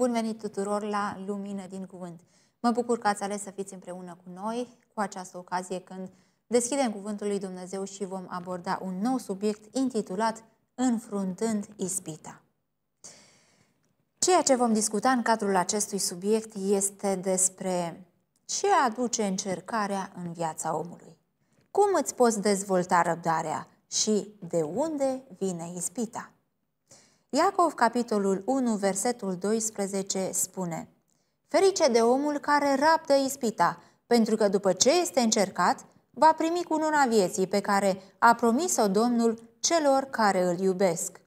Bun venit tuturor la Lumină din Cuvânt! Mă bucur că ați ales să fiți împreună cu noi cu această ocazie când deschidem Cuvântul lui Dumnezeu și vom aborda un nou subiect intitulat Înfruntând ispita. Ceea ce vom discuta în cadrul acestui subiect este despre ce aduce încercarea în viața omului. Cum îți poți dezvolta răbdarea și de unde vine ispita? Iacov, capitolul 1, versetul 12, spune Ferice de omul care rabdă ispita, pentru că după ce este încercat, va primi cu una vieții pe care a promis-o Domnul celor care îl iubesc.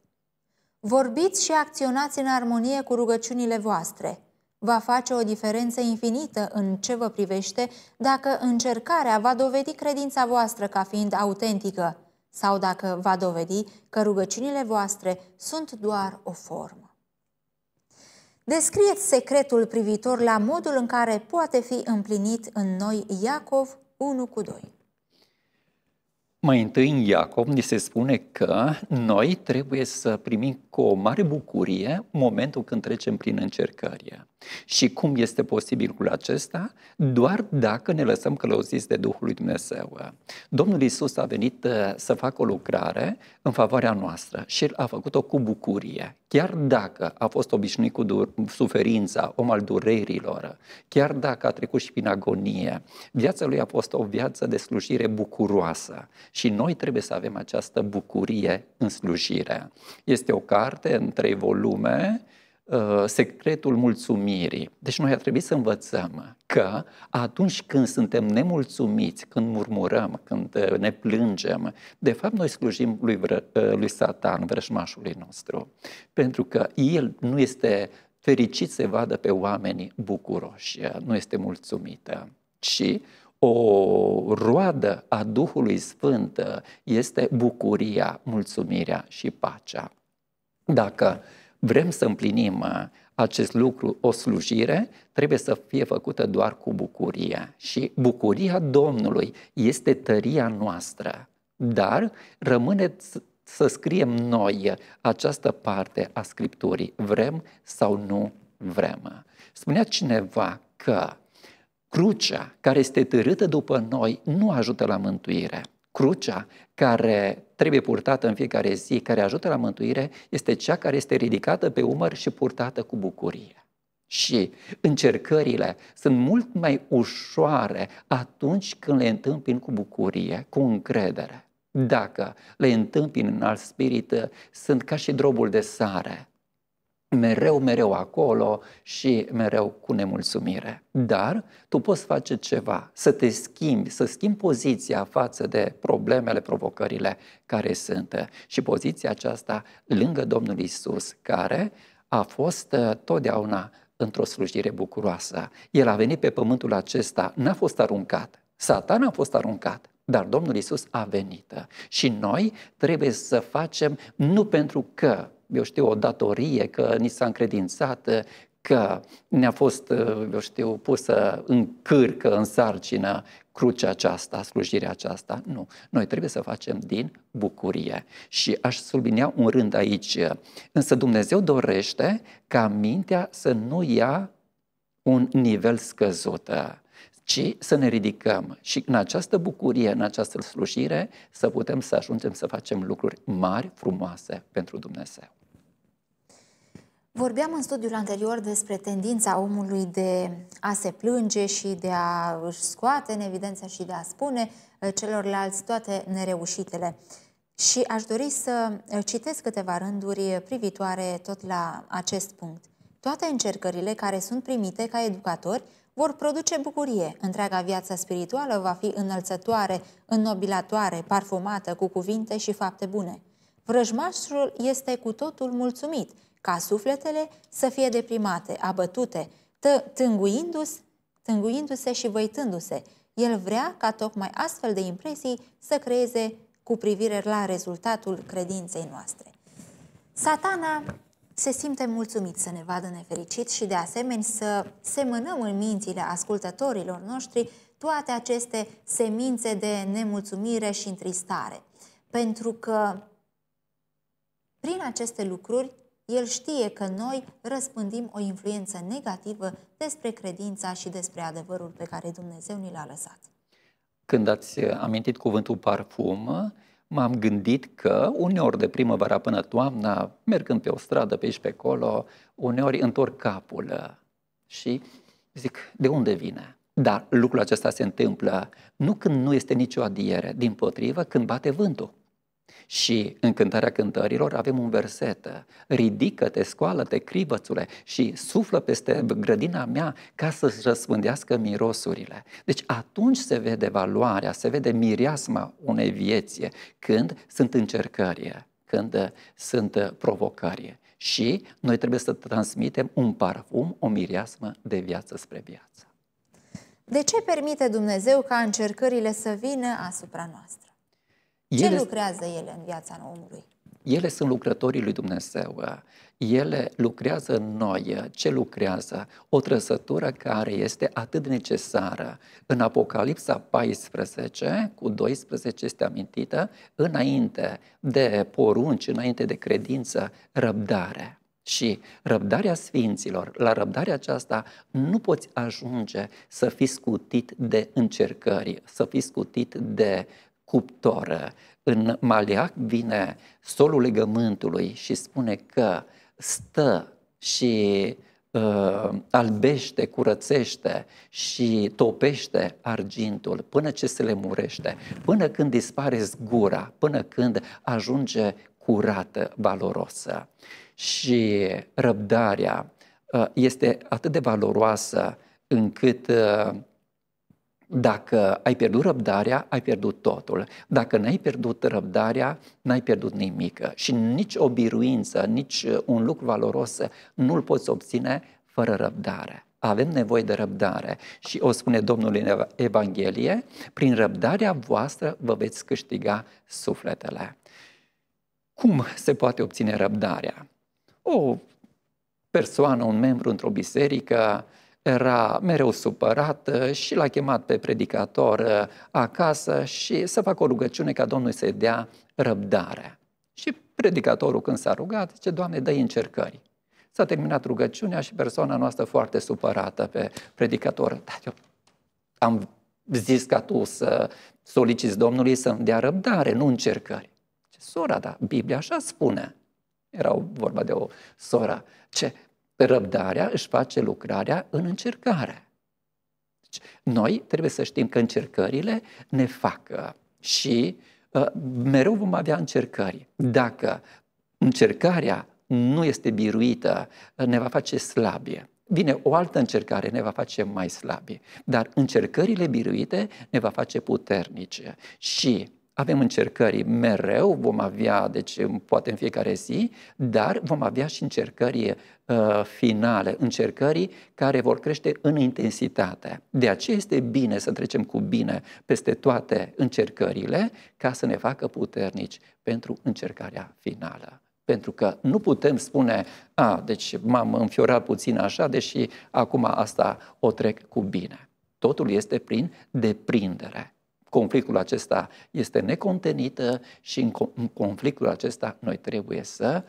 Vorbiți și acționați în armonie cu rugăciunile voastre. Va face o diferență infinită în ce vă privește dacă încercarea va dovedi credința voastră ca fiind autentică – sau dacă va dovedi că rugăciunile voastre sunt doar o formă. Descrieți secretul privitor la modul în care poate fi împlinit în noi Iacov 1 cu 2. Mai întâi în Iacob ni se spune că noi trebuie să primim cu o mare bucurie momentul când trecem prin încercări. Și cum este posibilul acesta? Doar dacă ne lăsăm călăuziți de Duhul lui Dumnezeu. Domnul Isus a venit uh, să facă o lucrare în favoarea noastră și el a făcut-o cu bucurie. Chiar dacă a fost obișnuit cu dur- suferința, om al durerilor, chiar dacă a trecut și prin agonie, viața lui a fost o viață de slujire bucuroasă și noi trebuie să avem această bucurie în slujirea. Este o carte în trei volume, uh, Secretul mulțumirii. Deci noi ar trebui să învățăm că atunci când suntem nemulțumiți, când murmurăm, când uh, ne plângem, de fapt noi slujim lui, vră, uh, lui Satan, vrășmașului nostru, pentru că el nu este fericit să vadă pe oamenii bucuroși, nu este mulțumită. Și o roadă a Duhului Sfânt este bucuria, mulțumirea și pacea. Dacă vrem să împlinim uh, acest lucru, o slujire, trebuie să fie făcută doar cu bucurie. Și bucuria Domnului este tăria noastră, dar rămâne să scriem noi această parte a Scripturii, vrem sau nu vrem. Spunea cineva că Crucea care este târâtă după noi nu ajută la mântuire. Crucea care trebuie purtată în fiecare zi, care ajută la mântuire, este cea care este ridicată pe umăr și purtată cu bucurie. Și încercările sunt mult mai ușoare atunci când le întâmpin cu bucurie, cu încredere. Dacă le întâmpin în alt spirit, sunt ca și drobul de sare mereu, mereu acolo și mereu cu nemulțumire. Dar tu poți face ceva, să te schimbi, să schimbi poziția față de problemele, provocările care sunt. Și poziția aceasta lângă Domnul Isus, care a fost uh, totdeauna într-o slujire bucuroasă. El a venit pe pământul acesta, n-a fost aruncat. Satan a fost aruncat, dar Domnul Isus a venit. Și noi trebuie să facem nu pentru că eu știu, o datorie, că ni s-a încredințat, că ne-a fost, eu știu, pusă în cârcă, în sarcină crucea aceasta, slujirea aceasta. Nu. Noi trebuie să facem din bucurie. Și aș sublinia un rând aici. Însă Dumnezeu dorește ca mintea să nu ia un nivel scăzut ci să ne ridicăm și în această bucurie, în această slujire, să putem să ajungem să facem lucruri mari, frumoase pentru Dumnezeu. Vorbeam în studiul anterior despre tendința omului de a se plânge și de a își scoate în evidență și de a spune uh, celorlalți toate nereușitele. Și aș dori să uh, citesc câteva rânduri privitoare tot la acest punct. Toate încercările care sunt primite ca educatori vor produce bucurie. Întreaga viață spirituală va fi înălțătoare, înnobilatoare, parfumată cu cuvinte și fapte bune. Vrăjmașul este cu totul mulțumit ca sufletele să fie deprimate, abătute, tânguindu-se, tânguindu-se și văitându-se. El vrea ca tocmai astfel de impresii să creeze cu privire la rezultatul credinței noastre. Satana se simte mulțumit să ne vadă nefericit și de asemenea să semănăm în mințile ascultătorilor noștri toate aceste semințe de nemulțumire și întristare. Pentru că prin aceste lucruri el știe că noi răspândim o influență negativă despre credința și despre adevărul pe care Dumnezeu ni l-a lăsat. Când ați uh, amintit cuvântul parfum, m-am gândit că uneori de primăvara până toamna, mergând pe o stradă pe aici pe acolo, uneori întorc capul uh, și zic, de unde vine? Dar lucrul acesta se întâmplă nu când nu este nicio adiere, din potrivă când bate vântul. Și în cântarea cântărilor avem un verset. Ridică-te, scoală-te, crivățule și suflă peste grădina mea ca să răspândească mirosurile. Deci atunci se vede valoarea, se vede mireasma unei vieți când sunt încercări, când sunt provocări. Și noi trebuie să transmitem un parfum, o mireasmă de viață spre viață. De ce permite Dumnezeu ca încercările să vină asupra noastră? Ce ele, lucrează ele în viața omului? Ele sunt lucrătorii lui Dumnezeu. Ele lucrează în noi. Ce lucrează? O trăsătură care este atât necesară. În Apocalipsa 14, cu 12 este amintită, înainte de porunci, înainte de credință, răbdare. Și răbdarea sfinților, la răbdarea aceasta nu poți ajunge să fii scutit de încercări, să fii scutit de cuptor. În Maleac vine solul legământului și spune că stă și uh, albește, curățește și topește argintul până ce se le murește, până când dispare zgura, până când ajunge curată, valorosă. Și răbdarea uh, este atât de valoroasă încât uh, dacă ai pierdut răbdarea, ai pierdut totul. Dacă n-ai pierdut răbdarea, n-ai pierdut nimic. Și nici o biruință, nici uh, un lucru valoros uh, nu-l poți obține fără răbdare. Avem nevoie de răbdare și o spune Domnul în Evanghelie, prin răbdarea voastră vă veți câștiga sufletele. Cum se poate obține răbdarea? O persoană, un membru într-o biserică era mereu supărată și l-a chemat pe predicator uh, acasă și să facă o rugăciune ca Domnul să-i dea răbdarea. Și predicatorul când s-a rugat, ce Doamne, dă încercări. S-a terminat rugăciunea și persoana noastră foarte supărată pe predicator. Da, eu am zis ca tu să soliciți Domnului să-mi dea răbdare, nu încercări. Ce sora, da, Biblia așa spune. Era vorba de o sora. Ce, răbdarea își face lucrarea în încercare. Deci, noi trebuie să știm că încercările ne facă și uh, mereu vom avea încercări. Dacă încercarea nu este biruită, ne va face slabie. Vine o altă încercare, ne va face mai slabi. Dar încercările biruite ne va face puternice. Și avem încercări mereu, vom avea, deci poate în fiecare zi, dar vom avea și încercări uh, finale, încercări care vor crește în intensitate. De aceea este bine să trecem cu bine peste toate încercările ca să ne facă puternici pentru încercarea finală. Pentru că nu putem spune, a, deci m-am înfiorat puțin așa, deși acum asta o trec cu bine. Totul este prin deprindere conflictul acesta este necontenită și în conflictul acesta noi trebuie să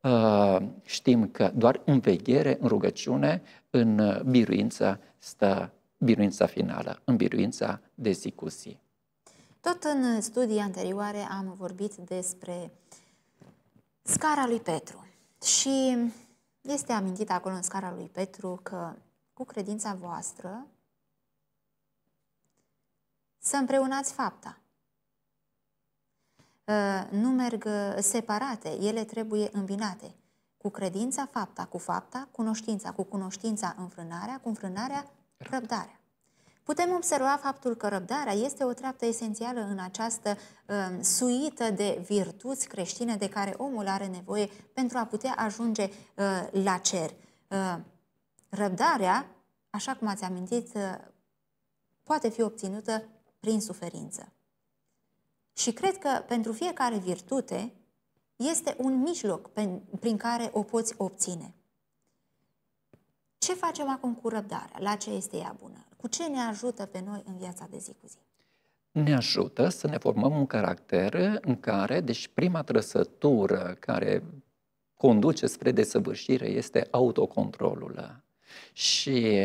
uh, știm că doar în veghere, în rugăciune, în uh, biruință stă biruința finală, în biruința de zi cu zi. Tot în studii anterioare am vorbit despre scara lui Petru și este amintit acolo în scara lui Petru că cu credința voastră să împreunați fapta. Ă, nu merg ă, separate, ele trebuie îmbinate. Cu credința, fapta, cu fapta, cunoștința, cu cunoștința, înfrânarea, cu înfrânarea, răbdarea. Putem observa faptul că răbdarea este o treaptă esențială în această um, suită de virtuți creștine de care omul are nevoie pentru a putea ajunge uh, la cer. Uh, răbdarea, așa cum ați amintit, uh, poate fi obținută prin suferință. Și cred că pentru fiecare virtute este un mijloc prin care o poți obține. Ce facem acum cu răbdarea? La ce este ea bună? Cu ce ne ajută pe noi în viața de zi cu zi? Ne ajută să ne formăm un caracter în care, deci prima trăsătură care conduce spre desăvârșire este autocontrolul. Și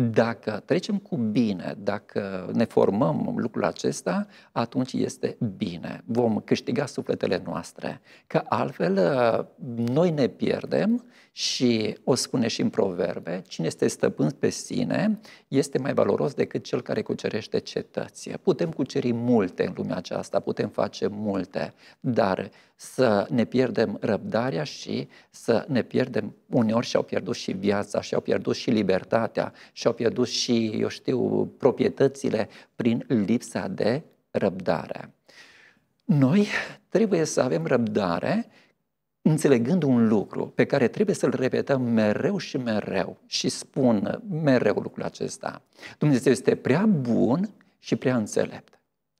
dacă trecem cu bine, dacă ne formăm lucrul acesta, atunci este bine. Vom câștiga sufletele noastre, că altfel noi ne pierdem și o spune și în proverbe, cine este stăpân pe sine este mai valoros decât cel care cucerește cetăție. Putem cuceri multe în lumea aceasta, putem face multe, dar să ne pierdem răbdarea și să ne pierdem, uneori și-au pierdut și viața, și-au pierdut și libertatea, și-au pierdut și, eu știu, proprietățile prin lipsa de răbdare. Noi trebuie să avem răbdare înțelegând un lucru pe care trebuie să-l repetăm mereu și mereu și spun mereu lucrul acesta. Dumnezeu este prea bun și prea înțelept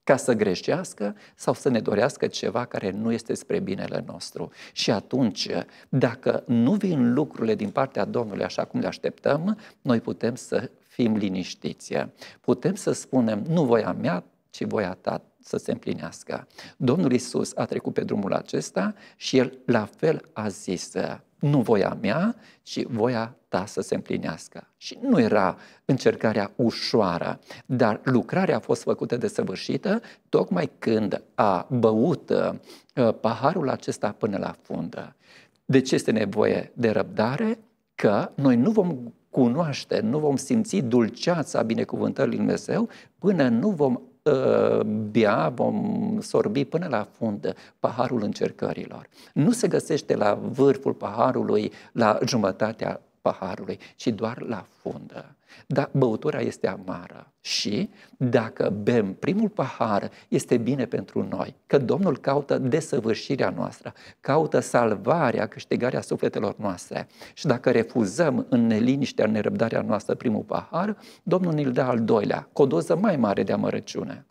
ca să greșească sau să ne dorească ceva care nu este spre binele nostru. Și atunci, dacă nu vin lucrurile din partea Domnului așa cum le așteptăm, noi putem să fim liniștiți. Putem să spunem, nu voia mea, ci voia ta, să se împlinească. Domnul Isus a trecut pe drumul acesta și el la fel a zis, nu voia mea, ci voia ta să se împlinească. Și nu era încercarea ușoară, dar lucrarea a fost făcută de săvârșită tocmai când a băut uh, paharul acesta până la fundă. ce deci este nevoie de răbdare, că noi nu vom cunoaște, nu vom simți dulceața binecuvântării Lui Dumnezeu până nu vom Ă, bea, vom sorbi până la fund paharul încercărilor. Nu se găsește la vârful paharului, la jumătatea paharului, ci doar la fundă. Dar băutura este amară și dacă bem primul pahar, este bine pentru noi, că Domnul caută desăvârșirea noastră, caută salvarea, câștigarea sufletelor noastre. Și dacă refuzăm în neliniștea, în nerăbdarea noastră primul pahar, Domnul ne-l dă al doilea, cu o doză mai mare de amărăciune.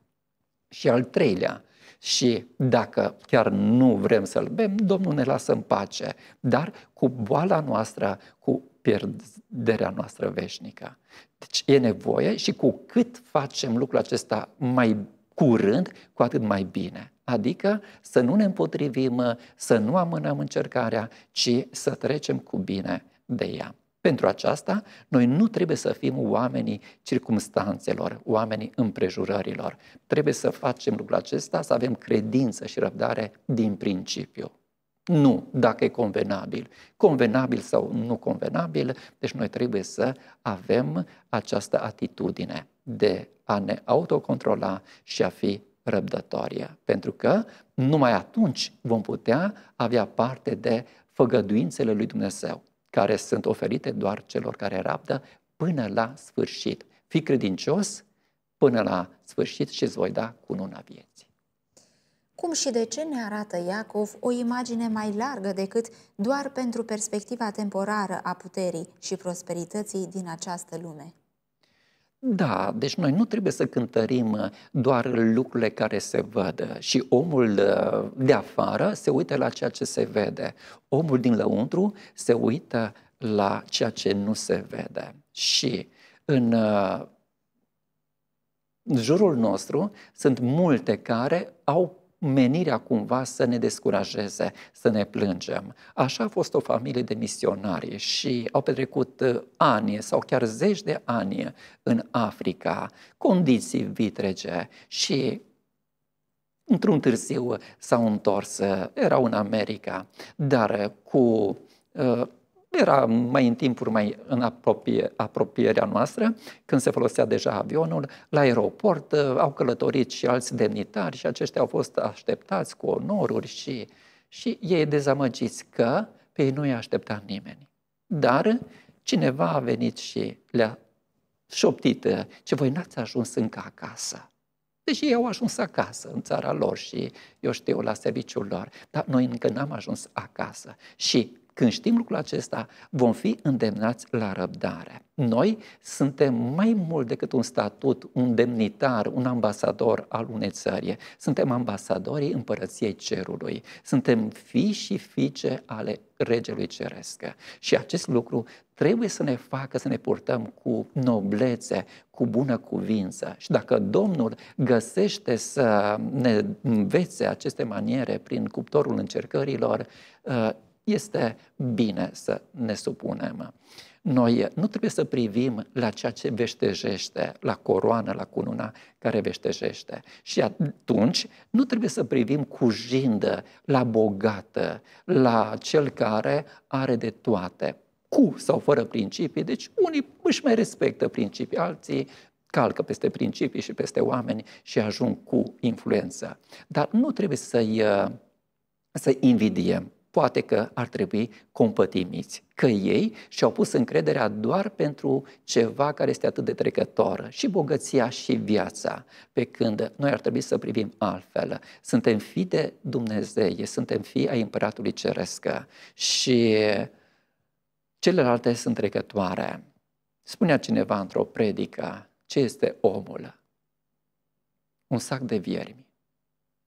Și al treilea, și dacă chiar nu vrem să-l bem, Domnul ne lasă în pace. Dar cu boala noastră, cu pierderea noastră veșnică. Deci e nevoie și cu cât facem lucrul acesta mai curând, cu atât mai bine. Adică să nu ne împotrivim, să nu amânăm încercarea, ci să trecem cu bine de ea. Pentru aceasta, noi nu trebuie să fim oamenii circumstanțelor, oamenii împrejurărilor. Trebuie să facem lucrul acesta, să avem credință și răbdare din principiu nu dacă e convenabil. Convenabil sau nu convenabil, deci noi trebuie să avem această atitudine de a ne autocontrola și a fi răbdătoare. pentru că numai atunci vom putea avea parte de făgăduințele lui Dumnezeu, care sunt oferite doar celor care rabdă până la sfârșit. Fii credincios până la sfârșit și îți voi da cununa vieții. Cum și de ce ne arată Iacov o imagine mai largă decât doar pentru perspectiva temporară a puterii și prosperității din această lume? Da, deci noi nu trebuie să cântărim uh, doar lucrurile care se văd și omul uh, de afară se uită la ceea ce se vede. Omul din lăuntru se uită la ceea ce nu se vede. Și în uh, jurul nostru sunt multe care au menirea cumva să ne descurajeze, să ne plângem. Așa a fost o familie de misionari și au petrecut uh, ani sau chiar zeci de ani în Africa, condiții vitrege și într-un târziu s-au întors, uh, erau în America, dar uh, cu era mai în timpuri mai în apropie, apropierea noastră, când se folosea deja avionul, la aeroport uh, au călătorit și alți demnitari și aceștia au fost așteptați cu onoruri și, și ei dezamăgiți că pe ei nu i-a așteptat nimeni. Dar cineva a venit și le-a șoptit uh, ce voi n-ați ajuns încă acasă. Deci ei au ajuns acasă, în țara lor și, eu știu, la serviciul lor. Dar noi încă n-am ajuns acasă. Și când știm lucrul acesta, vom fi îndemnați la răbdare. Noi suntem mai mult decât un statut, un demnitar, un ambasador al unei țări. Suntem ambasadorii împărăției cerului. Suntem fi și fiice ale regelui ceresc. Și acest lucru trebuie să ne facă să ne purtăm cu noblețe, cu bună cuvință. Și dacă Domnul găsește să ne învețe aceste maniere prin cuptorul încercărilor, ă, este bine să ne supunem. Noi nu trebuie să privim la ceea ce veștejește, la coroană, la cununa care veștejește. Și atunci nu trebuie să privim cu jindă la bogată, la cel care are de toate, cu sau fără principii. Deci unii își mai respectă principii, alții calcă peste principii și peste oameni și ajung cu influență. Dar nu trebuie să-i să invidiem poate că ar trebui compătimiți, că ei și-au pus încrederea doar pentru ceva care este atât de trecătoră, și bogăția și viața, pe când noi ar trebui să privim altfel. Suntem fi de Dumnezeu, suntem fi ai Împăratului Ceresc și celelalte sunt trecătoare. Spunea cineva într-o predică, ce este omul? Un sac de viermi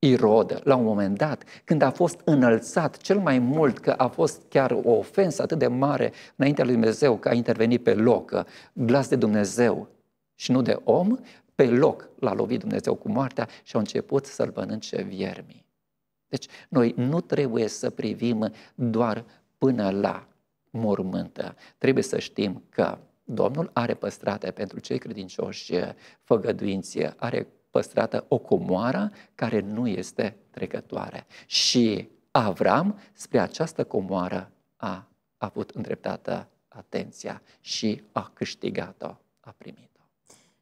Irod, la un moment dat, când a fost înălțat cel mai mult, că a fost chiar o ofensă atât de mare înaintea lui Dumnezeu, că a intervenit pe loc, glas de Dumnezeu și nu de om, pe loc l-a lovit Dumnezeu cu moartea și au început să-l mănânce viermii. Deci noi nu trebuie să privim doar până la mormântă. Trebuie să știm că Domnul are păstrate pentru cei credincioși făgăduințe, are păstrată o comoară care nu este trecătoare. Și Avram spre această comoară a avut îndreptată atenția și a câștigat-o, a primit-o.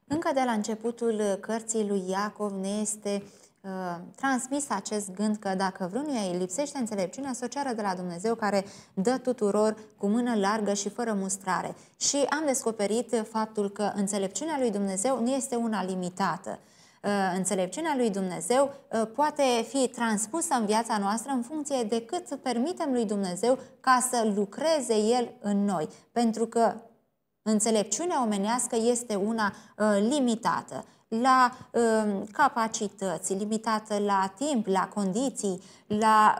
Încă de la începutul cărții lui Iacov ne este uh, transmis acest gând că dacă vrânuia îi lipsește înțelepciunea, să o ceară de la Dumnezeu care dă tuturor cu mână largă și fără mustrare. Și am descoperit faptul că înțelepciunea lui Dumnezeu nu este una limitată, Uh, înțelepciunea lui Dumnezeu uh, poate fi transpusă în viața noastră în funcție de cât permitem lui Dumnezeu ca să lucreze El în noi. Pentru că înțelepciunea omenească este una uh, limitată la capacități, limitată la timp, la condiții, la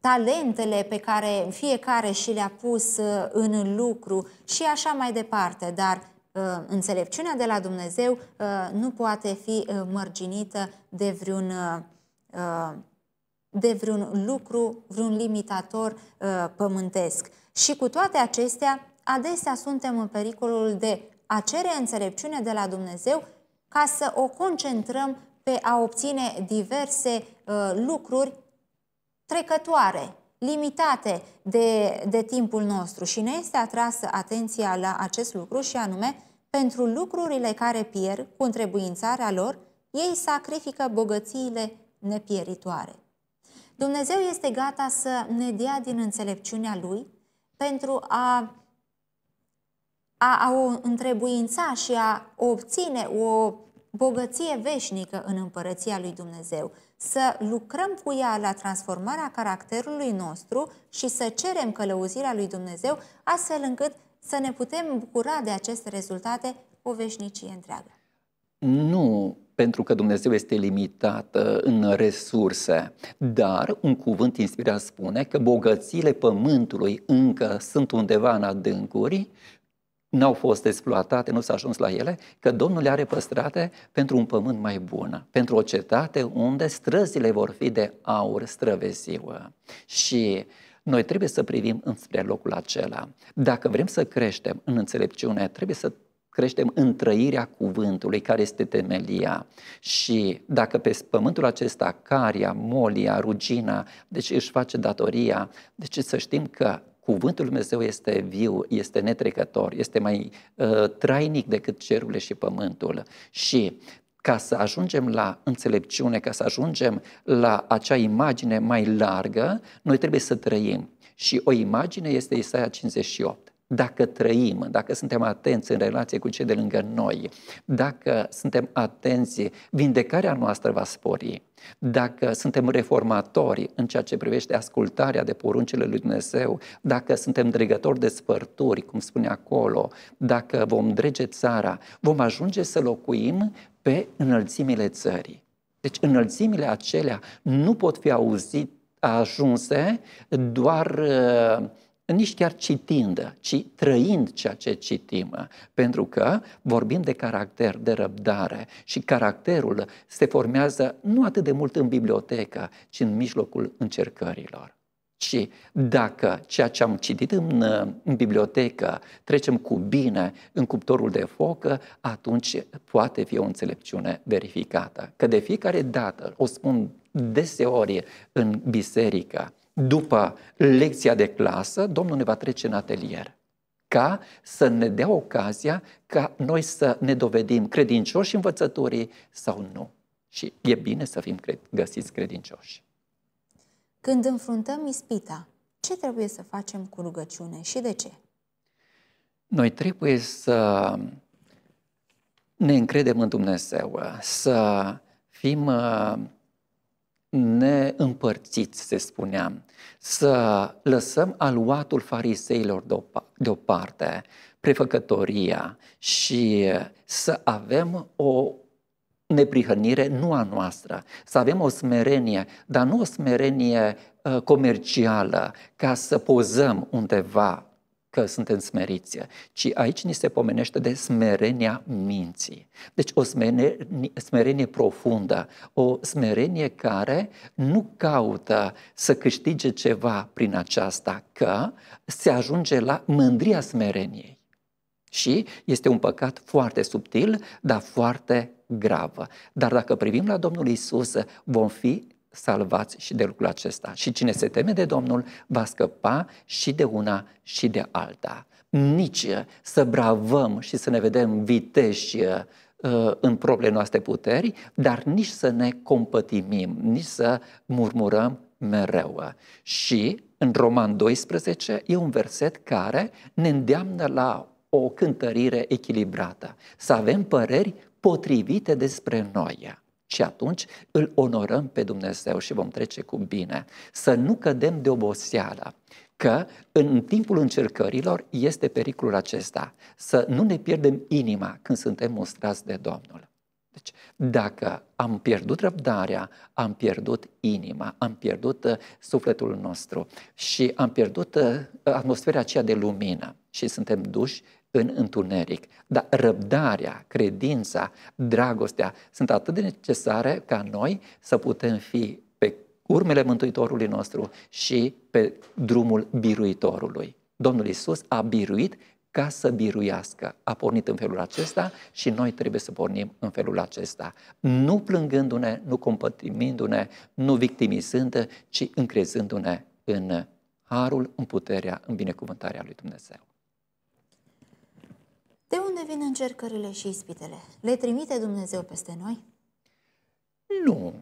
talentele pe care fiecare și le-a pus în lucru și așa mai departe, dar Uh, înțelepciunea de la Dumnezeu uh, nu poate fi uh, mărginită de vreun, de vreun lucru, vreun limitator pământesc. Și cu toate acestea, adesea suntem în pericolul de a cere înțelepciune de la Dumnezeu ca să o concentrăm pe a obține diverse lucruri trecătoare, limitate de, de timpul nostru și ne este atrasă atenția la acest lucru și anume pentru lucrurile care pierd cu întrebuințarea lor, ei sacrifică bogățiile nepieritoare. Dumnezeu este gata să ne dea din înțelepciunea Lui pentru a, a, a o întrebuința și a obține o bogăție veșnică în împărăția lui Dumnezeu să lucrăm cu ea la transformarea caracterului nostru și să cerem călăuzirea lui Dumnezeu, astfel încât să ne putem bucura de aceste rezultate o veșnicie întreagă. Nu pentru că Dumnezeu este limitat în resurse, dar un cuvânt inspirat spune că bogățiile pământului încă sunt undeva în adâncuri n-au fost exploatate, nu s-a ajuns la ele, că Domnul le are păstrate pentru un pământ mai bun, pentru o cetate unde străzile vor fi de aur străveziu. Și noi trebuie să privim înspre locul acela. Dacă vrem să creștem în înțelepciune, trebuie să creștem în trăirea cuvântului, care este temelia. Și dacă pe pământul acesta caria, molia, rugina, deci își face datoria, deci să știm că Cuvântul lui Dumnezeu este viu, este netrecător, este mai uh, trainic decât cerurile și pământul. Și ca să ajungem la înțelepciune, ca să ajungem la acea imagine mai largă, noi trebuie să trăim. Și o imagine este Isaia 58 dacă trăim, dacă suntem atenți în relație cu cei de lângă noi, dacă suntem atenți, vindecarea noastră va spori. Dacă suntem reformatori în ceea ce privește ascultarea de poruncile lui Dumnezeu, dacă suntem dregători de spărturi, cum spune acolo, dacă vom drege țara, vom ajunge să locuim pe înălțimile țării. Deci înălțimile acelea nu pot fi auzite ajunse doar nici chiar citind, ci trăind ceea ce citim, pentru că vorbim de caracter, de răbdare și caracterul se formează nu atât de mult în bibliotecă, ci în mijlocul încercărilor. Și dacă ceea ce am citit în, în bibliotecă trecem cu bine în cuptorul de foc, atunci poate fi o înțelepciune verificată. Că de fiecare dată, o spun deseori în biserică, după lecția de clasă, Domnul ne va trece în atelier ca să ne dea ocazia ca noi să ne dovedim credincioși învățătorii sau nu. Și e bine să fim cred, găsiți credincioși. Când înfruntăm ispita, ce trebuie să facem cu rugăciune și de ce? Noi trebuie să ne încredem în Dumnezeu, să fim uh, neîmpărțiți, se spunea, să lăsăm aluatul fariseilor deoparte, prefăcătoria și să avem o neprihănire nu a noastră, să avem o smerenie, dar nu o smerenie uh, comercială, ca să pozăm undeva că suntem smeriți, ci aici ni se pomenește de smerenia minții. Deci o smerenie, smerenie profundă, o smerenie care nu caută să câștige ceva prin aceasta, că se ajunge la mândria smereniei. Și este un păcat foarte subtil, dar foarte gravă. Dar dacă privim la Domnul Isus, vom fi salvați și de lucrul acesta. Și cine se teme de Domnul va scăpa și de una și de alta. Nici uh, să bravăm și să ne vedem viteși uh, uh, în propriile noastre puteri, dar nici să ne compătimim, nici să murmurăm mereu. Și în Roman 12 e un verset care ne îndeamnă la o cântărire echilibrată, să avem păreri potrivite despre noi. Și atunci îl onorăm pe Dumnezeu și vom trece cu bine. Să nu cădem de oboseală, că în timpul încercărilor este pericolul acesta. Să nu ne pierdem inima când suntem mustrați de Domnul. Deci, dacă am pierdut răbdarea, am pierdut inima, am pierdut uh, sufletul nostru și am pierdut uh, atmosfera aceea de lumină și suntem duși în întuneric. Dar răbdarea, credința, dragostea sunt atât de necesare ca noi să putem fi pe urmele Mântuitorului nostru și pe drumul biruitorului. Domnul Isus a biruit ca să biruiască. A pornit în felul acesta și noi trebuie să pornim în felul acesta. Nu plângându-ne, nu compătimindu-ne, nu victimizând, ci încrezându-ne în harul, în puterea, în binecuvântarea lui Dumnezeu. De unde vin încercările și ispitele? Le trimite Dumnezeu peste noi? Nu.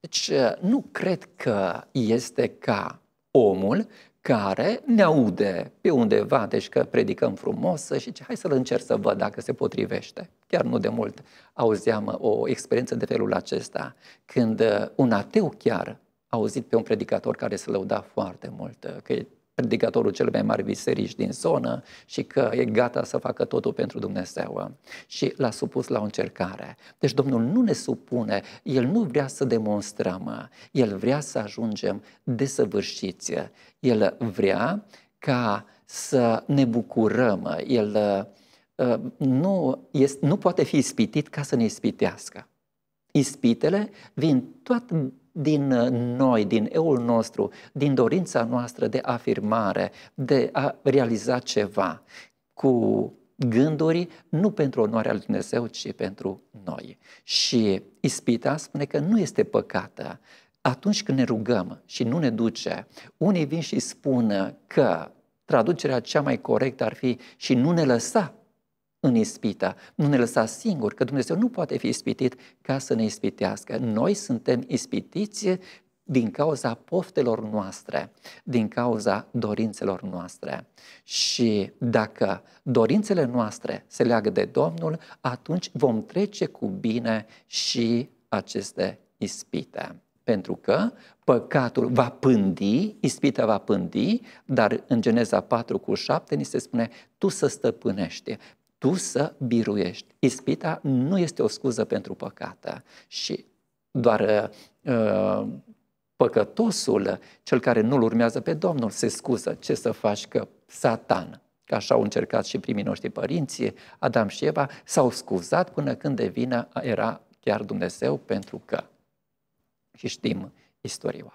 Deci nu cred că este ca omul care ne aude pe undeva, deci că predicăm frumos și zice, hai să-l încerc să văd dacă se potrivește. Chiar nu de mult auzeam o experiență de felul acesta, când un ateu chiar a auzit pe un predicator care se lăuda foarte mult că predicatorul cel mai mare biserici din zonă și că e gata să facă totul pentru Dumnezeu. Și l-a supus la o încercare. Deci Domnul nu ne supune, El nu vrea să demonstrăm, El vrea să ajungem desăvârșiți. El vrea ca să ne bucurăm. El ă, nu, este, nu poate fi ispitit ca să ne ispitească. Ispitele vin tot din uh, noi, din euul nostru, din dorința noastră de afirmare, de a realiza ceva cu gânduri nu pentru onoarea lui Dumnezeu, ci pentru noi. Și ispita spune că nu este păcată atunci când ne rugăm și nu ne duce. Unii vin și spun că traducerea cea mai corectă ar fi și nu ne lăsa în ispită. Nu ne lăsa singuri, că Dumnezeu nu poate fi ispitit ca să ne ispitească. Noi suntem ispitiți din cauza poftelor noastre, din cauza dorințelor noastre. Și dacă dorințele noastre se leagă de Domnul, atunci vom trece cu bine și aceste ispite. Pentru că păcatul va pândi, ispita va pândi, dar în Geneza 4 cu 7 ni se spune tu să stăpânești tu să biruiești. Ispita nu este o scuză pentru păcată și doar uh, păcătosul, cel care nu-L urmează pe Domnul, se scuză. Ce să faci că satan, că așa au încercat și primii noștri părinți, Adam și Eva, s-au scuzat până când de vină era chiar Dumnezeu pentru că. Și știm istorioara.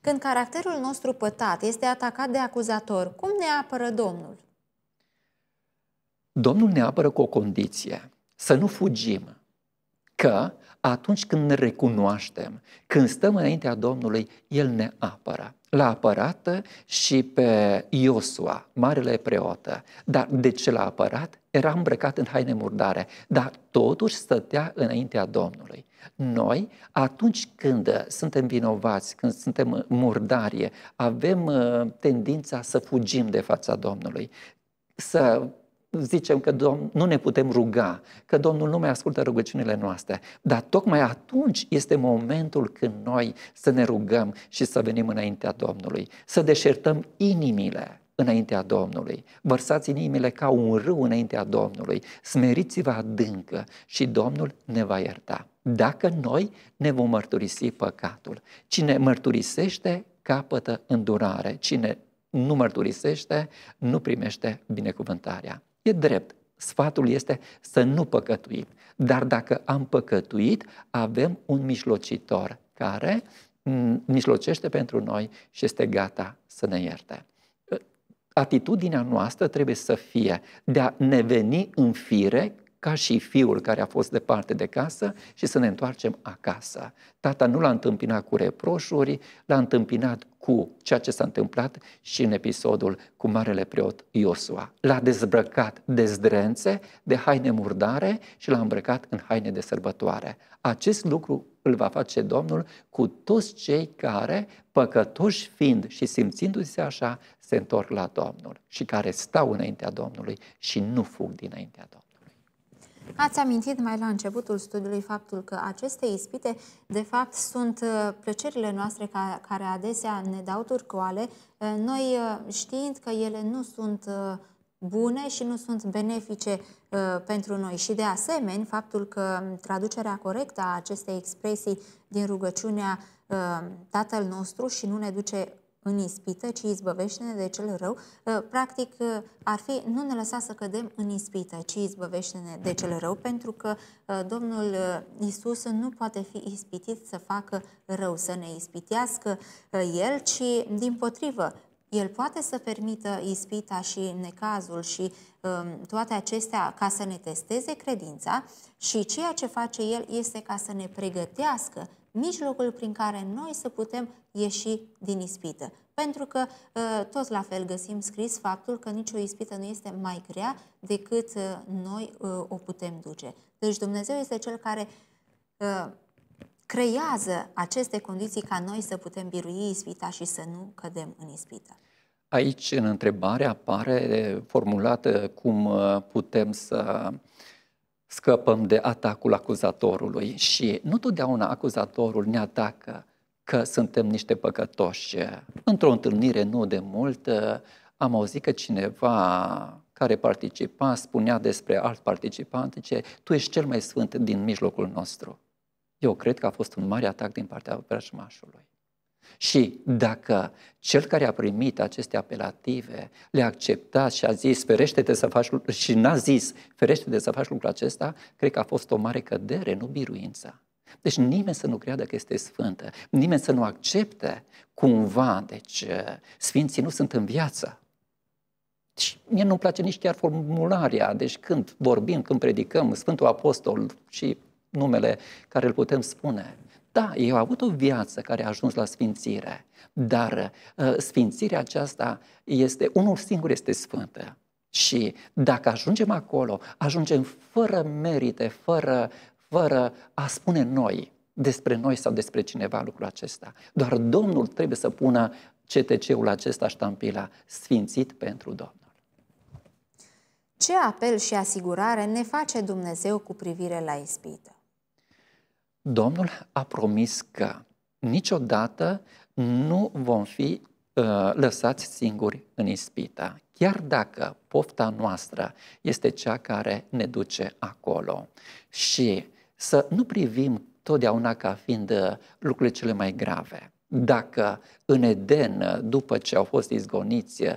Când caracterul nostru pătat este atacat de acuzator, cum ne apără Domnul? Domnul ne apără cu o condiție, să nu fugim, că atunci când ne recunoaștem, când stăm înaintea Domnului, El ne apără. L-a apărat și pe Iosua, marele preotă, dar de ce l-a apărat? Era îmbrăcat în haine murdare, dar totuși stătea înaintea Domnului. Noi, atunci când suntem vinovați, când suntem murdarie, avem uh, tendința să fugim de fața Domnului, să zicem că Domn, nu ne putem ruga, că Domnul nu mai ascultă rugăciunile noastre. Dar tocmai atunci este momentul când noi să ne rugăm și să venim înaintea Domnului, să deșertăm inimile înaintea Domnului. Vărsați inimile ca un râu înaintea Domnului. Smeriți-vă adâncă și Domnul ne va ierta. Dacă noi ne vom mărturisi păcatul. Cine mărturisește, capătă îndurare. Cine nu mărturisește, nu primește binecuvântarea. E drept. Sfatul este să nu păcătuim. Dar dacă am păcătuit, avem un mijlocitor care mm, mijlocește pentru noi și este gata să ne ierte. Atitudinea noastră trebuie să fie de a ne veni în fire ca și fiul care a fost departe de casă și să ne întoarcem acasă. Tata nu l-a întâmpinat cu reproșuri, l-a întâmpinat cu ceea ce s-a întâmplat și în episodul cu Marele Preot Iosua. L-a dezbrăcat de zdrențe, de haine murdare și l-a îmbrăcat în haine de sărbătoare. Acest lucru îl va face Domnul cu toți cei care, păcătoși fiind și simțindu-se așa, se întorc la Domnul și care stau înaintea Domnului și nu fug dinaintea Domnului. Ați amintit mai la începutul studiului faptul că aceste ispite, de fapt, sunt uh, plăcerile noastre care adesea ne dau turcoale, uh, noi uh, știind că ele nu sunt bune și nu sunt benefice uh, pentru noi. Și de asemenea, faptul că traducerea corectă a acestei expresii din rugăciunea uh, Tatăl nostru și nu ne duce în ispită, ci izbăvește-ne de cel rău. Ă, practic, ă, ar fi, nu ne lăsa să cădem în ispită, ci izbăvește-ne de cel rău, pentru că ă, Domnul Isus nu poate fi ispitit să facă rău, să ne ispitească El, ci din potrivă, el poate să permită ispita și necazul și um, toate acestea ca să ne testeze credința și ceea ce face El este ca să ne pregătească mijlocul prin care noi să putem ieși din ispită. Pentru că ă, toți la fel găsim scris faptul că nicio ispită nu este mai grea decât ă, noi ă, o putem duce. Deci Dumnezeu este Cel care creează aceste condiții ca noi să putem birui ispita și să nu cădem în ispită. Aici, în întrebare, apare formulată cum putem să scăpăm de atacul acuzatorului și nu totdeauna acuzatorul ne atacă că suntem niște păcătoși. Într-o întâlnire nu de mult uh, am auzit că cineva care participa spunea despre alt participant, zice, tu ești cel mai sfânt din mijlocul nostru. Eu cred că a fost un mare atac din partea vrăjmașului. Și dacă cel care a primit aceste apelative le-a acceptat și a zis, ferește-te să faci, și n-a zis, ferește-te să faci lucrul acesta, cred că a fost o mare cădere, nu biruința. Deci nimeni să nu creadă că este sfântă, nimeni să nu accepte cumva, deci uh, sfinții nu sunt în viață. Și mie nu-mi place nici chiar formularea, deci când vorbim, când predicăm Sfântul Apostol și numele care îl putem spune, da, ei au avut o viață care a ajuns la sfințire, dar uh, sfințirea aceasta este, unul singur este sfântă. Și dacă ajungem acolo, ajungem fără merite, fără, fără a spune noi despre noi sau despre cineva lucrul acesta. Doar Domnul trebuie să pună CTC-ul acesta ștampila sfințit pentru Domnul. Ce apel și asigurare ne face Dumnezeu cu privire la ispită? Domnul a promis că niciodată nu vom fi uh, lăsați singuri în ispita, chiar dacă pofta noastră este cea care ne duce acolo. Și să nu privim totdeauna ca fiind uh, lucrurile cele mai grave. Dacă în Eden, uh, după ce au fost izgoniți, uh,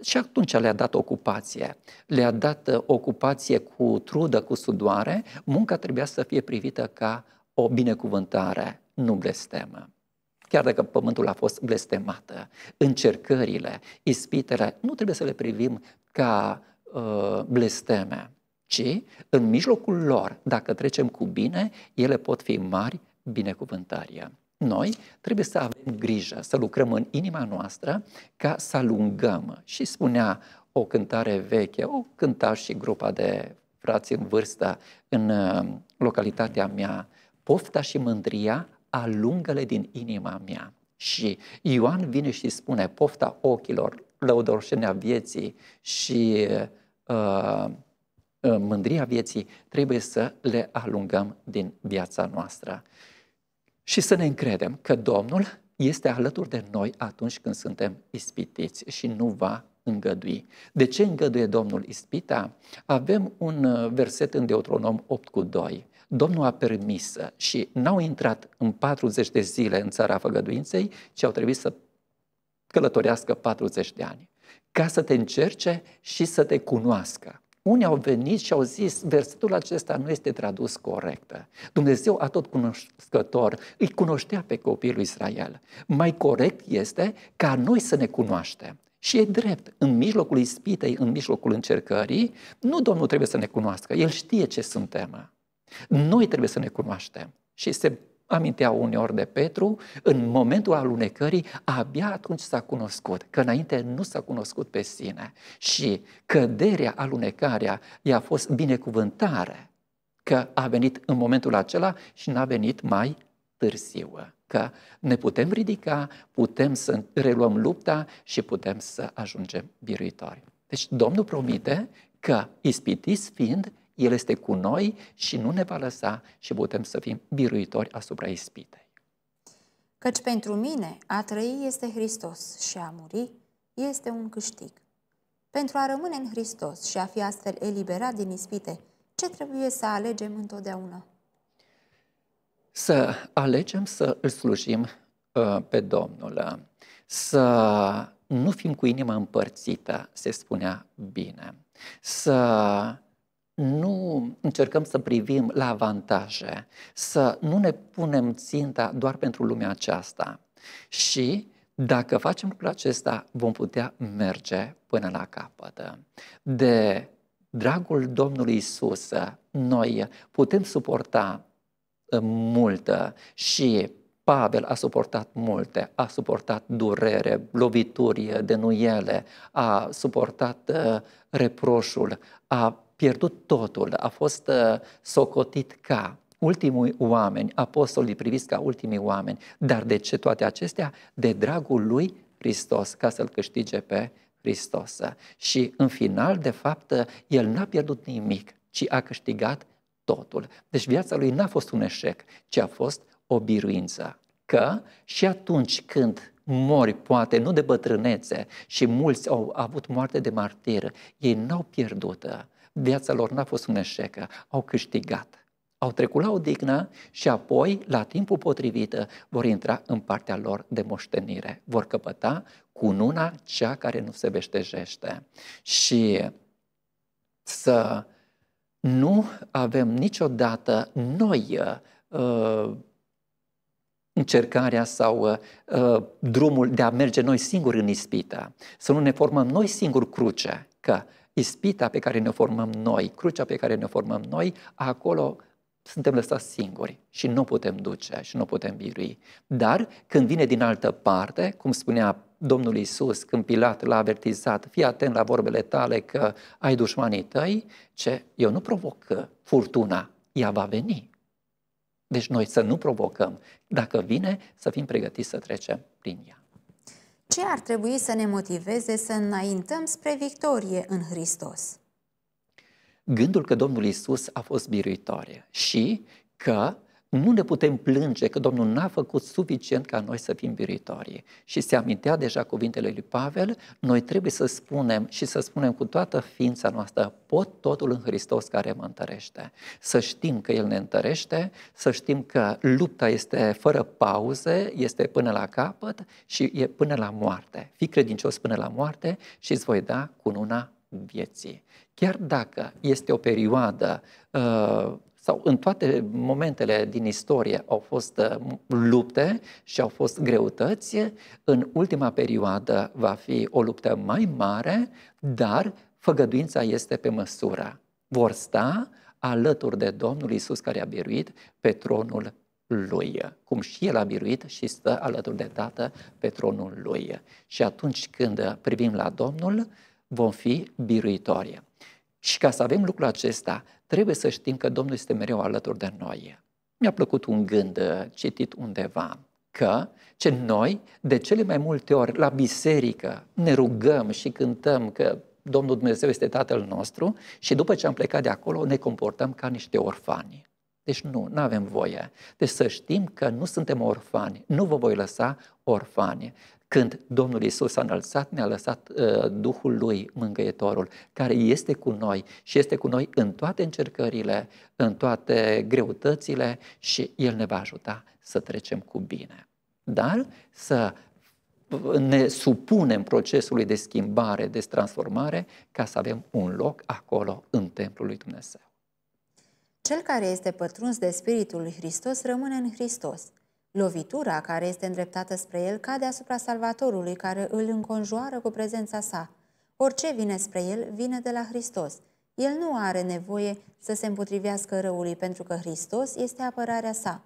și atunci le-a dat ocupație. Le-a dat ocupație cu trudă, cu sudoare, munca trebuia să fie privită ca o binecuvântare, nu blestemă. Chiar dacă pământul a fost blestemată, încercările, ispitele, nu trebuie să le privim ca uh, blesteme, ci în mijlocul lor, dacă trecem cu bine, ele pot fi mari binecuvântări. Noi trebuie să avem grijă, să lucrăm în inima noastră ca să alungăm. Și spunea o cântare veche, o cânta și grupa de frați în vârstă în ă, localitatea mea, pofta și mândria alungă-le din inima mea. Și Ioan vine și spune pofta ochilor, lăudorșenea vieții și uh, uh, mândria vieții trebuie să le alungăm din viața noastră. Și să ne încredem că Domnul este alături de noi atunci când suntem ispitiți și nu va îngădui. De ce îngăduie Domnul ispita? Avem un uh, verset în Deuteronom 8 cu 2 Domnul a permis și n-au intrat în 40 de zile în țara făgăduinței, ci au trebuit să călătorească 40 de ani, ca să te încerce și să te cunoască. Unii au venit și au zis, versetul acesta nu este tradus corect. Dumnezeu a tot cunoscător, îi cunoștea pe copiii lui Israel. Mai corect este ca noi să ne cunoaștem. Și e drept, în mijlocul ispitei, în mijlocul încercării, nu Domnul trebuie să ne cunoască, El știe ce suntem. Noi trebuie să ne cunoaștem. Și se amintea uneori de Petru, în momentul alunecării, abia atunci s-a cunoscut, că înainte nu s-a cunoscut pe sine. Și căderea, alunecarea, i-a fost binecuvântare, că a venit în momentul acela și n-a venit mai târziu. Că ne putem ridica, putem să reluăm lupta și putem să ajungem biruitori. Deci Domnul promite că, ispitiți fiind, el este cu noi și nu ne va lăsa și putem să fim biruitori asupra ispitei. Căci pentru mine a trăi este Hristos și a muri este un câștig. Pentru a rămâne în Hristos și a fi astfel eliberat din ispite, ce trebuie să alegem întotdeauna? Să alegem să îl slujim uh, pe Domnul, uh, să nu fim cu inima împărțită, se spunea bine, să nu încercăm să privim la avantaje, să nu ne punem ținta doar pentru lumea aceasta. Și dacă facem lucrul acesta, vom putea merge până la capăt. De dragul Domnului Isus, noi putem suporta ă, multă și Pavel a suportat multe, a suportat durere, lovituri de nuiele, a suportat ă, reproșul, a pierdut totul, a fost uh, socotit ca ultimii oameni, apostolii priviți ca ultimii oameni. Dar de ce toate acestea? De dragul lui Hristos, ca să-l câștige pe Hristos. Și în final, de fapt, uh, el n-a pierdut nimic, ci a câștigat totul. Deci viața lui n-a fost un eșec, ci a fost o biruință. Că și atunci când mori, poate, nu de bătrânețe, și mulți au avut moarte de martir, ei n-au pierdut uh, viața lor n-a fost un eșec, au câștigat. Au trecut la o și apoi, la timpul potrivit, vor intra în partea lor de moștenire. Vor căpăta cununa cea care nu se veștejește. Și să nu avem niciodată noi uh, încercarea sau uh, drumul de a merge noi singuri în ispită, să nu ne formăm noi singuri cruce, că ispita pe care ne formăm noi, crucea pe care ne formăm noi, acolo suntem lăsați singuri și nu putem duce și nu putem birui. Dar când vine din altă parte, cum spunea Domnul Isus când Pilat l-a avertizat, fii atent la vorbele tale că ai dușmanii tăi, ce eu nu provoc furtuna, ea va veni. Deci noi să nu provocăm. Dacă vine, să fim pregătiți să trecem prin ea. Ce ar trebui să ne motiveze să înaintăm spre victorie în Hristos? Gândul că Domnul Isus a fost biruitoare și că nu ne putem plânge că Domnul n-a făcut suficient ca noi să fim biruitorii. Și se amintea deja cuvintele lui Pavel, noi trebuie să spunem și să spunem cu toată ființa noastră, pot totul în Hristos care mă întărește. Să știm că El ne întărește, să știm că lupta este fără pauze, este până la capăt și e până la moarte. Fii credincios până la moarte și îți voi da cununa vieții. Chiar dacă este o perioadă uh, sau în toate momentele din istorie au fost uh, lupte și au fost greutăți, în ultima perioadă va fi o luptă mai mare, dar făgăduința este pe măsură. Vor sta alături de Domnul Isus care a biruit pe tronul lui, cum și el a biruit și stă alături de Tată pe tronul lui. Și atunci când privim la Domnul, vom fi biruitori. Și ca să avem lucrul acesta, trebuie să știm că Domnul este mereu alături de noi. Mi-a plăcut un gând uh, citit undeva că ce noi de cele mai multe ori la biserică ne rugăm și cântăm că Domnul Dumnezeu este Tatăl nostru și după ce am plecat de acolo ne comportăm ca niște orfani. Deci nu, nu avem voie. Deci să știm că nu suntem orfani, nu vă voi lăsa orfani. Când Domnul Isus a înălțat, ne-a lăsat uh, Duhul Lui Mângăietorul, care este cu noi și este cu noi în toate încercările, în toate greutățile și El ne va ajuta să trecem cu bine. Dar să ne supunem procesului de schimbare, de transformare, ca să avem un loc acolo, în templul lui Dumnezeu. Cel care este pătruns de Spiritul lui Hristos rămâne în Hristos Lovitura care este îndreptată spre el cade asupra Salvatorului care îl înconjoară cu prezența sa. Orice vine spre el, vine de la Hristos. El nu are nevoie să se împotrivească răului pentru că Hristos este apărarea sa.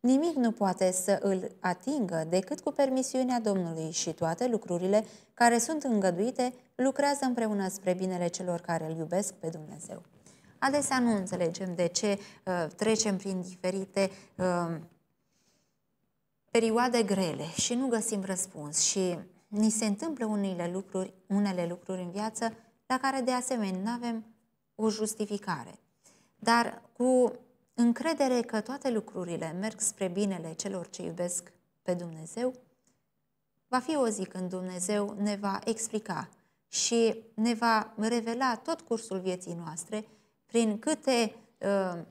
Nimic nu poate să îl atingă decât cu permisiunea Domnului și toate lucrurile care sunt îngăduite lucrează împreună spre binele celor care îl iubesc pe Dumnezeu. Adesea nu înțelegem de ce uh, trecem prin diferite uh, perioade grele și nu găsim răspuns și ni se întâmplă unele lucruri, unele lucruri în viață la care de asemenea nu avem o justificare. Dar cu încredere că toate lucrurile merg spre binele celor ce iubesc pe Dumnezeu, va fi o zi când Dumnezeu ne va explica și ne va revela tot cursul vieții noastre prin câte uh,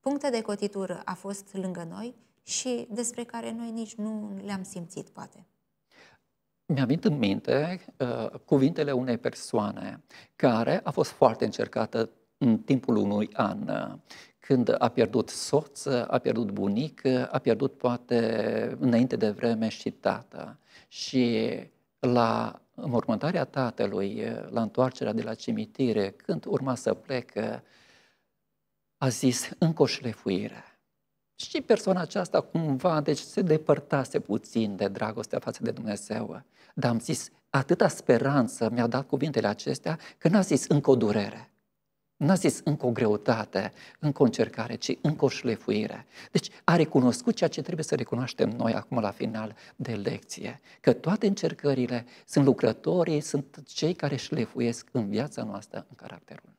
puncte de cotitură a fost lângă noi și despre care noi nici nu le-am simțit, poate. Mi-am în minte uh, cuvintele unei persoane care a fost foarte încercată în timpul unui an, uh, când a pierdut soț, uh, a pierdut bunic, uh, a pierdut poate înainte de vreme și tată. Și la mormântarea tatălui, la întoarcerea de la cimitire, când urma să plec, a zis încoșlefuirea și persoana aceasta cumva deci se depărtase puțin de dragostea față de Dumnezeu. Dar am zis, atâta speranță mi-a dat cuvintele acestea, că n-a zis încă o durere. N-a zis încă o greutate, încă o încercare, ci încă o șlefuire. Deci a recunoscut ceea ce trebuie să recunoaștem noi acum la final de lecție, că toate încercările sunt lucrătorii, sunt cei care șlefuiesc în viața noastră, în caracterul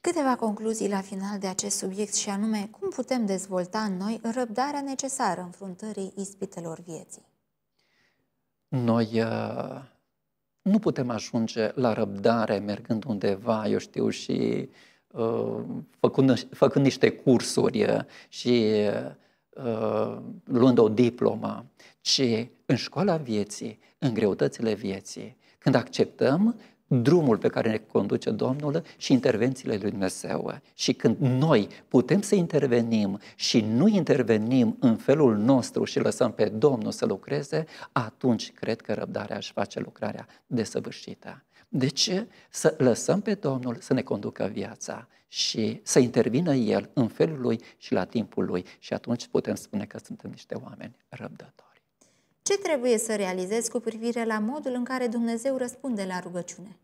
Câteva concluzii la final de acest subiect și anume cum putem dezvolta în noi răbdarea necesară înfruntării ispitelor vieții. Noi uh, nu putem ajunge la răbdare mergând undeva, eu știu, și uh, făcând, făcând niște cursuri uh, și luând o diplomă, ci în școala vieții, în greutățile vieții, când acceptăm drumul pe care ne conduce Domnul și intervențiile lui Dumnezeu. Și când noi putem să intervenim și nu intervenim în felul nostru și lăsăm pe Domnul să lucreze, atunci cred că răbdarea își face lucrarea desăvârșită. Deci să lăsăm pe Domnul să ne conducă viața și să intervină El în felul Lui și la timpul Lui și atunci putem spune că suntem niște oameni răbdători. Ce trebuie să realizezi cu privire la modul în care Dumnezeu răspunde la rugăciune?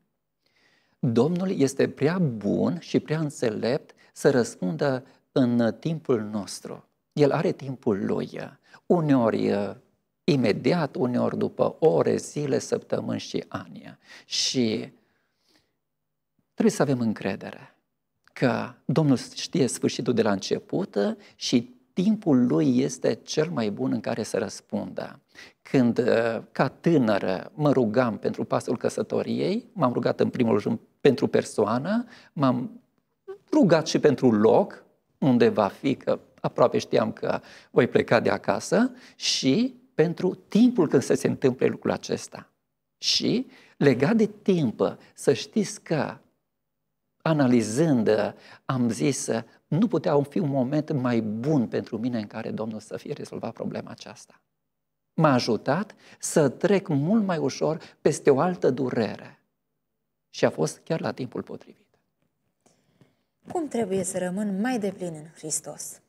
Domnul este prea bun și prea înțelept să răspundă în timpul nostru. El are timpul lui. Uneori imediat, uneori după ore, zile, săptămâni și ani. Și trebuie să avem încredere că Domnul știe sfârșitul de la început și timpul lui este cel mai bun în care să răspundă. Când, uh, ca tânără, mă rugam pentru pasul căsătoriei, m-am rugat în primul rând pentru persoană, m-am rugat și pentru loc, unde va fi, că aproape știam că voi pleca de acasă, și pentru timpul când se întâmple lucrul acesta. Și legat de timp, să știți că analizând, uh, am zis, uh, nu putea fi un moment mai bun pentru mine în care Domnul să fie rezolvat problema aceasta. M-a ajutat să trec mult mai ușor peste o altă durere. Și a fost chiar la timpul potrivit. Cum trebuie să rămân mai deplin în Hristos?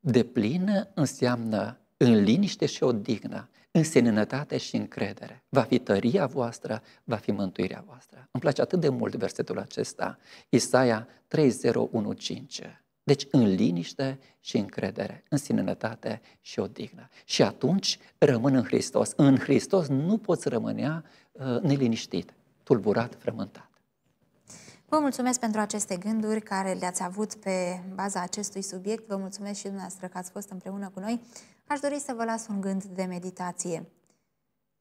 Deplin înseamnă în liniște și odihnă în seninătate și încredere. Va fi tăria voastră, va fi mântuirea voastră. Îmi place atât de mult versetul acesta, Isaia 3015. Deci în liniște și încredere, în sinătate și odihnă. Și atunci rămân în Hristos. În Hristos nu poți rămânea uh, neliniștit, tulburat, frământat. Vă mulțumesc pentru aceste gânduri care le-ați avut pe baza acestui subiect. Vă mulțumesc și dumneavoastră că ați fost împreună cu noi aș dori să vă las un gând de meditație.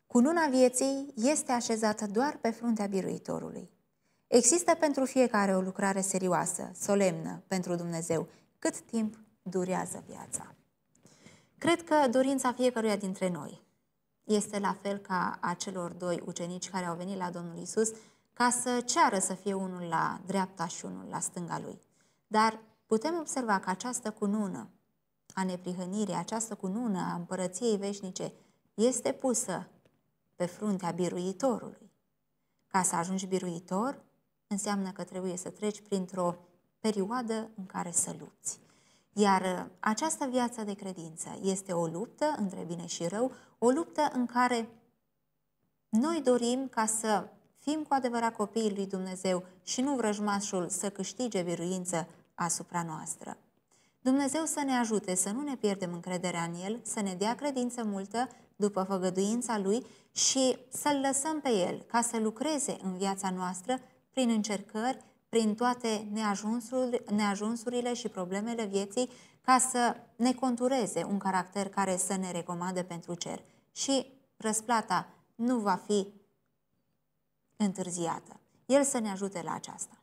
Cununa vieții este așezată doar pe fruntea biruitorului. Există pentru fiecare o lucrare serioasă, solemnă pentru Dumnezeu, cât timp durează viața. Cred că dorința fiecăruia dintre noi este la fel ca a celor doi ucenici care au venit la Domnul Isus ca să ceară să fie unul la dreapta și unul la stânga lui. Dar putem observa că această cunună a neprihănirii, această cunună a împărăției veșnice, este pusă pe fruntea biruitorului. Ca să ajungi biruitor, înseamnă că trebuie să treci printr-o perioadă în care să lupți. Iar uh, această viață de credință este o luptă între bine și rău, o luptă în care noi dorim ca să fim cu adevărat copiii lui Dumnezeu și nu vrăjmașul să câștige biruință asupra noastră. Dumnezeu să ne ajute să nu ne pierdem încrederea în El, să ne dea credință multă după făgăduința Lui și să-L lăsăm pe El ca să lucreze în viața noastră prin încercări, prin toate neajunsurile și problemele vieții ca să ne contureze un caracter care să ne recomande pentru cer. Și răsplata nu va fi întârziată. El să ne ajute la aceasta.